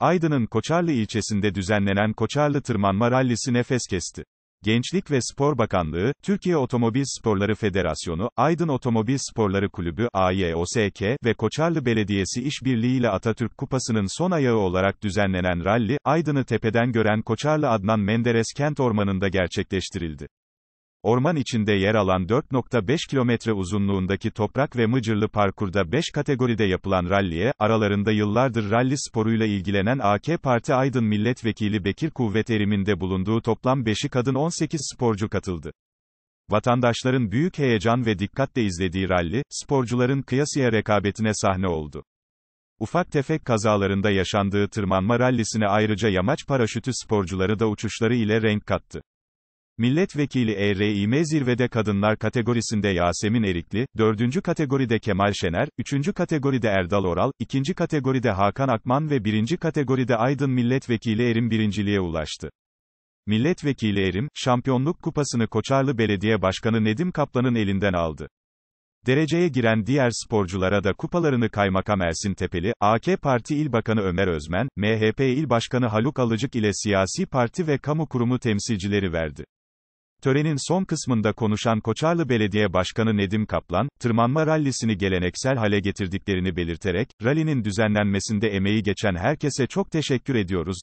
Aydın'ın Koçarlı ilçesinde düzenlenen Koçarlı Tırmanma Rallisi nefes kesti. Gençlik ve Spor Bakanlığı, Türkiye Otomobil Sporları Federasyonu, Aydın Otomobil Sporları Kulübü AYOSK ve Koçarlı Belediyesi işbirliğiyle Atatürk Kupası'nın son ayağı olarak düzenlenen ralli, Aydın'ı tepeden gören Koçarlı Adnan Menderes kent ormanında gerçekleştirildi orman içinde yer alan 4.5 kilometre uzunluğundaki toprak ve mıcırlı parkurda 5 kategoride yapılan ralliye, aralarında yıllardır ralli sporuyla ilgilenen AK Parti Aydın Milletvekili Bekir Kuvvet Erim'inde bulunduğu toplam 5'i kadın 18 sporcu katıldı. Vatandaşların büyük heyecan ve dikkatle izlediği ralli, sporcuların kıyasıya rekabetine sahne oldu. Ufak tefek kazalarında yaşandığı tırmanma rallisine ayrıca yamaç paraşütü sporcuları da uçuşları ile renk kattı. Milletvekili ERİM zirvede kadınlar kategorisinde Yasemin Erikli, 4. kategoride Kemal Şener, 3. kategoride Erdal Oral, 2. kategoride Hakan Akman ve 1. kategoride Aydın Milletvekili Erim birinciliğe ulaştı. Milletvekili Erim, şampiyonluk kupasını Koçarlı Belediye Başkanı Nedim Kaplan'ın elinden aldı. Dereceye giren diğer sporculara da kupalarını Kaymakam Ersin Tepeli, AK Parti İl Bakanı Ömer Özmen, MHP İl Başkanı Haluk Alıcık ile siyasi parti ve kamu kurumu temsilcileri verdi. Törenin son kısmında konuşan Koçarlı Belediye Başkanı Nedim Kaplan, tırmanma rallisini geleneksel hale getirdiklerini belirterek, rallinin düzenlenmesinde emeği geçen herkese çok teşekkür ediyoruz,